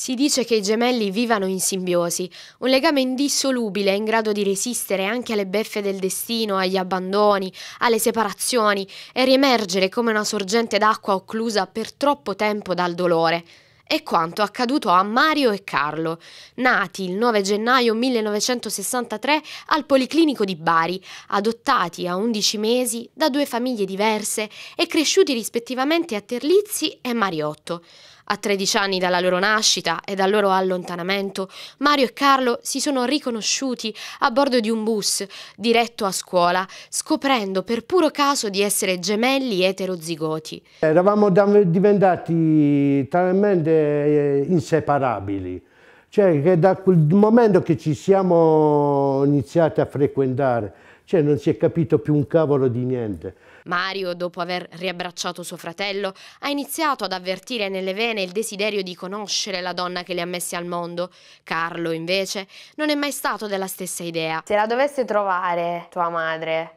Si dice che i gemelli vivano in simbiosi, un legame indissolubile in grado di resistere anche alle beffe del destino, agli abbandoni, alle separazioni e riemergere come una sorgente d'acqua occlusa per troppo tempo dal dolore. È quanto accaduto a Mario e Carlo, nati il 9 gennaio 1963 al Policlinico di Bari, adottati a 11 mesi da due famiglie diverse e cresciuti rispettivamente a Terlizzi e Mariotto. A 13 anni dalla loro nascita e dal loro allontanamento, Mario e Carlo si sono riconosciuti a bordo di un bus diretto a scuola, scoprendo per puro caso di essere gemelli eterozigoti. Eravamo diventati talmente eh, inseparabili cioè che da quel momento che ci siamo iniziati a frequentare, cioè non si è capito più un cavolo di niente. Mario, dopo aver riabbracciato suo fratello, ha iniziato ad avvertire nelle vene il desiderio di conoscere la donna che le ha messe al mondo. Carlo, invece, non è mai stato della stessa idea. Se la dovesse trovare tua madre,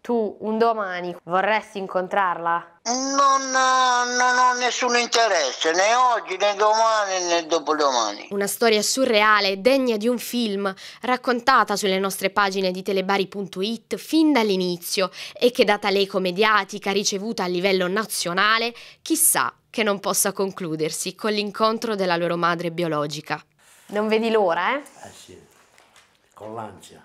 tu un domani vorresti incontrarla? Non, no, no nessun interesse, né oggi, né domani, né dopodomani. Una storia surreale, degna di un film, raccontata sulle nostre pagine di telebari.it fin dall'inizio e che data l'eco mediatica ricevuta a livello nazionale, chissà che non possa concludersi con l'incontro della loro madre biologica. Non vedi l'ora, eh? Eh sì, con l'ansia.